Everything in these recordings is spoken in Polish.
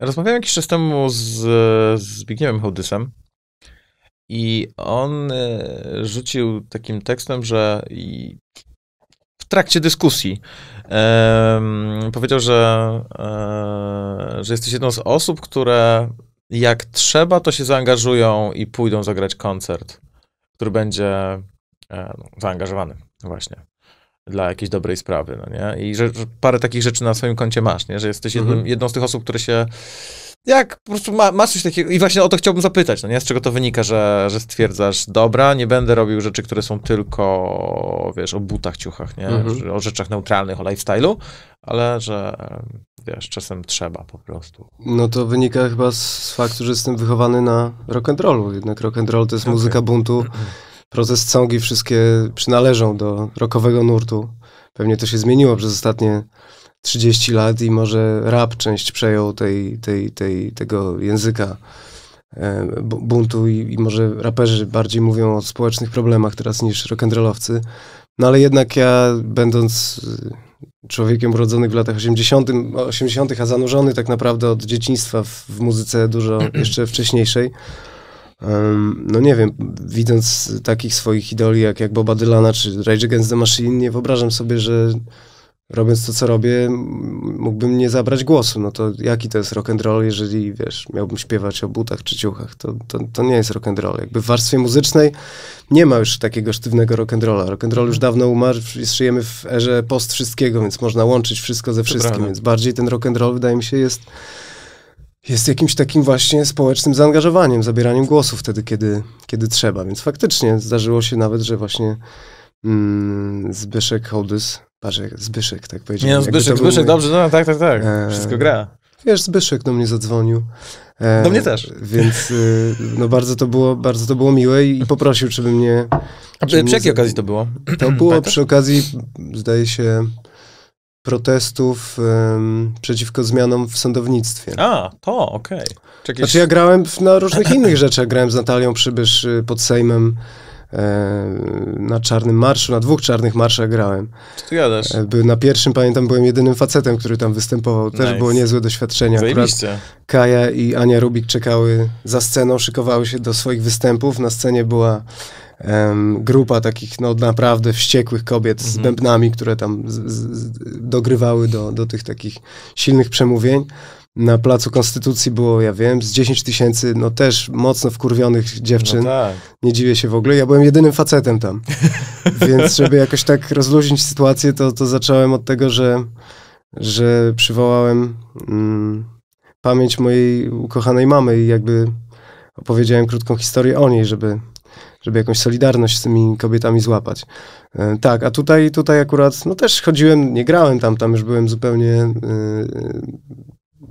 Rozmawiałem jakiś czas temu z, z Zbigniewem Hołdysem i on e, rzucił takim tekstem, że w trakcie dyskusji um, powiedział, że, um, że jesteś jedną z osób, które jak trzeba, to się zaangażują i pójdą zagrać koncert, który będzie um, zaangażowany właśnie dla jakiejś dobrej sprawy, no nie? I że, że parę takich rzeczy na swoim koncie masz, nie? Że jesteś jednym, mhm. jedną z tych osób, które się jak po prostu ma, masz coś takiego i właśnie o to chciałbym zapytać, no nie? Z czego to wynika, że, że stwierdzasz, dobra, nie będę robił rzeczy, które są tylko, wiesz, o butach, ciuchach, nie? Mhm. O rzeczach neutralnych, o lifestyle'u, ale że, wiesz, czasem trzeba po prostu. No to wynika chyba z faktu, że jestem wychowany na rock'n'rollu, jednak rock'n'roll to jest okay. muzyka buntu, Proces songi wszystkie przynależą do rockowego nurtu. Pewnie to się zmieniło przez ostatnie 30 lat i może rap część przejął tej, tej, tej, tego języka e, buntu i, i, może raperzy bardziej mówią o społecznych problemach teraz niż rock'n'rollowcy. No ale jednak ja będąc e, człowiekiem urodzonym w latach 80., 80 a zanurzony tak naprawdę od dzieciństwa w, w muzyce dużo jeszcze wcześniejszej, no nie wiem, widząc takich swoich idoli jak, jak Boba Dylana czy Rage Against the Machine, nie wyobrażam sobie, że robiąc to, co robię, mógłbym nie zabrać głosu. No to jaki to jest rock and roll, jeżeli, wiesz, miałbym śpiewać o butach czy ciuchach. To, to, to nie jest rock and roll. Jakby w warstwie muzycznej nie ma już takiego sztywnego rock and rolla. Rock and roll już mhm. dawno umarł, żyjemy w erze post wszystkiego, więc można łączyć wszystko ze wszystkim, więc bardziej ten rock and roll, wydaje mi się, jest jest jakimś takim właśnie społecznym zaangażowaniem, zabieraniem głosu wtedy, kiedy, kiedy trzeba. Więc faktycznie zdarzyło się nawet, że właśnie mm, Zbyszek Hołdys, Barzek, Zbyszek, tak powiedziałem. Nie no, Zbyszek, Zbyszek, mój... dobrze, no, tak, tak, tak, e... wszystko gra. Wiesz, Zbyszek do mnie zadzwonił. E... do mnie też. Więc y, no bardzo to było, bardzo to było miłe i, poprosił, żeby mnie... A przy, przy jakiej z... okazji to było? To było Pamiętasz? przy okazji, zdaje się, protestów um, przeciwko zmianom w sądownictwie. A, to, okej. Okay. Jakieś... Znaczy ja grałem na różnych innych rzeczach. Grałem z Natalią Przybysz y, pod Sejmem e, na czarnym marszu, na dwóch czarnych marszach grałem. Czy ty gadasz? E, na pierwszym pamiętam byłem jedynym facetem, który tam występował. Też nice. było niezłe doświadczenie. Zajebiście. Kaja i Ania Rubik czekały za sceną, szykowały się do swoich występów. Na scenie była um, grupa takich no, naprawdę wściekłych kobiet mhm. z bębnami, które tam z, z, dogrywały do, do tych takich silnych przemówień. Na Placu Konstytucji było, ja wiem, z 10 tysięcy, no też mocno wkurwionych dziewczyn. No tak. Nie dziwię się w ogóle. Ja byłem jedynym facetem tam. Więc żeby jakoś tak rozluźnić sytuację, to, to zacząłem od tego, że, że przywołałem mm, pamięć mojej ukochanej mamy i jakby opowiedziałem krótką historię o niej, żeby żeby jakąś solidarność z tymi kobietami złapać. E, tak, a tutaj, tutaj akurat, no też chodziłem, nie grałem tam, tam już byłem zupełnie e,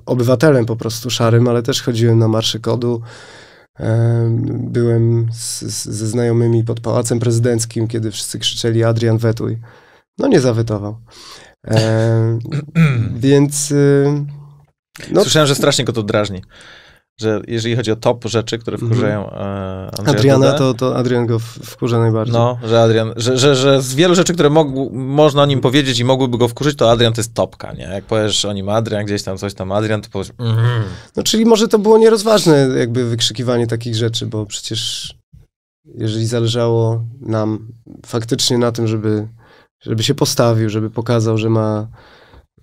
obywatelem po prostu szarym, ale też chodziłem na marsze kodu. E, byłem z, z, ze znajomymi pod Pałacem Prezydenckim, kiedy wszyscy krzyczeli Adrian wetuj. No nie zawetował. E, więc... Y, no, Słyszałem, że strasznie go to drażni że jeżeli chodzi o top rzeczy, które mhm. wkurzają mm -hmm. Adriana, to, to Adrian go wkurza najbardziej. No, że Adrian, że, że, że z wielu rzeczy, które mogł, można o nim powiedzieć i mogłyby go wkurzyć, to Adrian to jest topka, nie? Jak powiesz o nim Adrian, gdzieś tam coś tam Adrian, to powiesz... Mm No, czyli może to było nierozważne jakby wykrzykiwanie takich rzeczy, bo przecież jeżeli zależało nam faktycznie na tym, żeby, żeby się postawił, żeby pokazał, że ma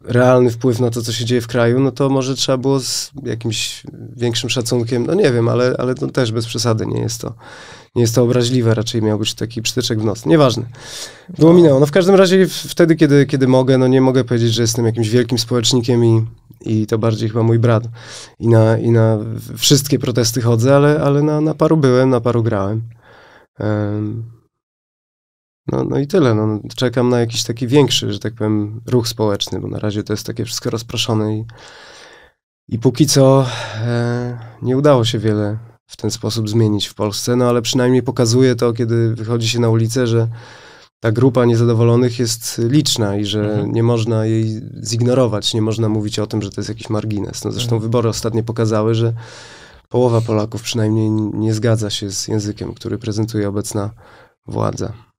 realny wpływ na to, co się dzieje w kraju, no to może trzeba było z jakimś większym szacunkiem, no nie wiem, ale, ale to też bez przesady nie jest to, nie jest to obraźliwe, raczej miał być taki przytyczek w nos. Nieważne. Było no. minęło. No w każdym razie wtedy, kiedy, kiedy mogę, no nie mogę powiedzieć, że jestem jakimś wielkim społecznikiem i, i to bardziej chyba mój brat. I na, i na wszystkie protesty chodzę, ale, ale na, na paru byłem, na paru grałem. No, no i tyle. No, czekam na jakiś taki większy, że tak powiem, ruch społeczny, bo na razie to jest takie wszystko rozproszone i, i póki co e, nie udało się wiele w ten sposób zmienić w Polsce, no ale przynajmniej pokazuje to, kiedy wychodzi się na ulicę, że ta grupa niezadowolonych jest liczna i że mhm. nie można jej zignorować, nie można mówić o tym, że to jest jakiś margines. No zresztą mhm. wybory ostatnio pokazały, że połowa Polaków przynajmniej nie zgadza się z językiem, który prezentuje obecna władza.